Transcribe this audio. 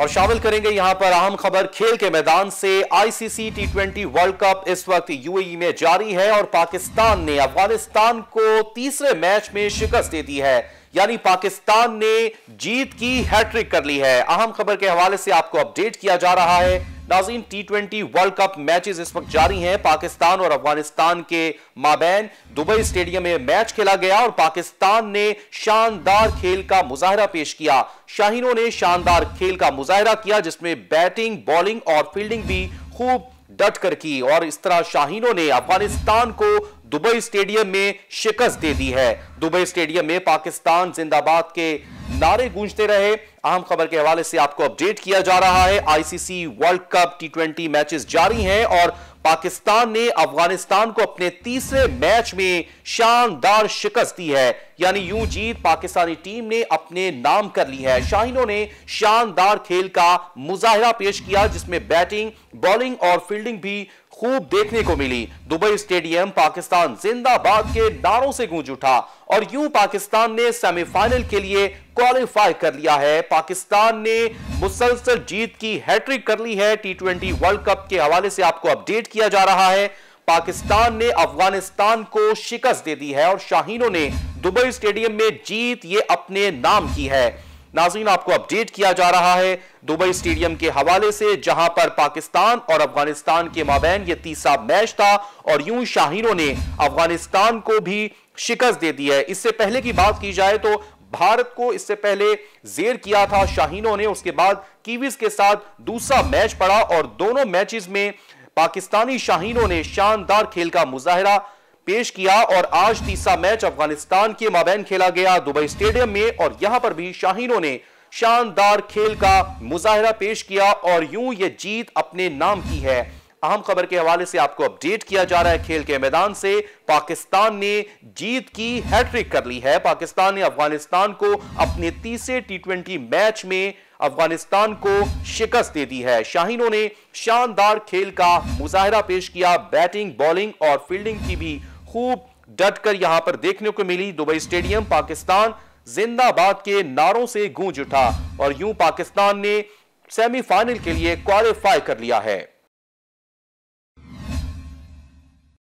और शामिल करेंगे यहां पर अहम खबर खेल के मैदान से ICC T twenty world cup इस वक्त यूएई e में जारी है और पाकिस्तान ने अफगानिस्तान को तीसरे मैच में शिकस्त दे दी है यानी पाकिस्तान ने जीत की हैट्रिक कर ली है अहम खबर के हवाले से आपको अपडेट किया जा रहा है नाजीन T twenty world cup matches इस वक्त जारी हैं पाकिस्तान और अफगानिस्तान के माबेन दुबई स्टेडियम में मैच खेला गया और पाकिस्तान ने शानदार खेल का मुजाहरा पेश किया शाहिनों ने शानदार खेल का मुजाहरा किया जिसमें बैटिंग बॉलिंग और फील्डिंग भी खूब डट कर की और इस तरह शाहिनों ने अफगानिस्तान को दुबई स्टेडियम में शिकस्त दे दी है दुबई स्टेडियम में पाकिस्तान जिंदाबाद के नारे गूंजते रहे अहम खबर के हवाले से आपको अपडेट किया जा रहा है ICC world cup T twenty matches जारी हैं और पाकिस्तान ने अफगानिस्तान को अपने तीसरे मैच में शानदार शिकस्त दी है यानी यूं जीत पाकिस्तानी टीम ने अपने नाम कर ली है शाहिनों ने शानदार खेल का मुजाहरा पेश किया जिसमें बैटिंग बॉलिंग और फील्डिंग भी खूब देखने को मिली दुबई स्टेडियम पाकिस्तान जिंदाबाद के नारों से गूंज उठा और यूं पाकिस्तान ने सेमीफाइनल के लिए क्वालिफाई कर लिया है पाकिस्तान ने मुसलसल जीत की हैट्रिक कर ली है टी ट्वेंटी वर्ल्ड कप के हवाले से आपको अपडेट किया जा रहा है पाकिस्तान ने अफगानिस्तान को शिकस्त दे दी है और शाहीनों ने दुबई स्टेडियम में जीत ये अपने नाम की है नाजीन आपको अपडेट किया जा रहा है दुबई स्टेडियम के हवाले से जहां पर पाकिस्तान और अफगानिस्तान के माबेन ये तीसरा मैच था और यूं शाहीनों ने अफगानिस्तान को भी शिकस्त दे दी है इससे पहले की बात की जाए तो भारत को इससे पहले जेर किया था शाहीनों ने उसके बाद कीवीज के साथ दूसरा मैच पड़ा और दोनों मैचेस में पाकिस्तानी शाहीनों ने शानदार खेल का मुजाहरा पेश किया और आज तीसरा मैच अफगानिस्तान के माबैन खेला गया दुबई स्टेडियम में और यहां पर भी शाहीनों ने शानदार खेल का मुजाहरा पेश किया और यूं ये जीत अपने नाम की है अहम खबर के हवाले से आपको अपडेट किया जा रहा है खेल के मैदान से पाकिस्तान ने जीत की हैट्रिक कर ली है पाकिस्तान ने अफगानिस्तान को अपने तीसरे टी मैच में अफगानिस्तान को शिकस्त दे दी है शाहीनों ने शानदार खेल का मुजाहरा पेश किया बैटिंग बॉलिंग और फील्डिंग की भी खूब डटकर यहां पर देखने को मिली दुबई स्टेडियम पाकिस्तान जिंदाबाद के नारों से गूंज उठा और यूं पाकिस्तान ने सेमीफाइनल के लिए क्वालिफाई कर लिया है